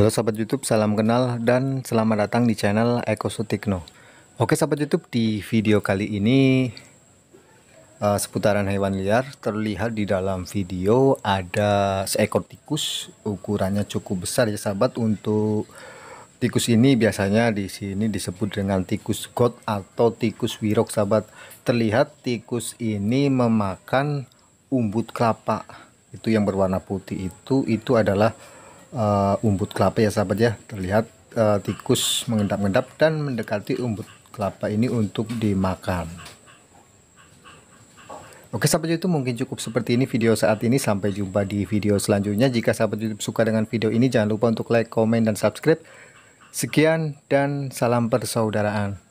Halo sahabat YouTube, salam kenal dan selamat datang di channel Eko Sutikno. Oke sahabat YouTube, di video kali ini uh, seputaran hewan liar terlihat di dalam video ada seekor tikus ukurannya cukup besar ya sahabat untuk tikus ini biasanya di sini disebut dengan tikus god atau tikus wirok sahabat. Terlihat tikus ini memakan umbut kelapa. Itu yang berwarna putih itu itu adalah uh, umbut kelapa ya sahabat ya terlihat uh, tikus mengendap-endap dan mendekati umbut kelapa ini untuk dimakan Oke sahabat YouTube mungkin cukup seperti ini video saat ini sampai jumpa di video selanjutnya jika sahabat YouTube suka dengan video ini jangan lupa untuk like komen dan subscribe sekian dan salam persaudaraan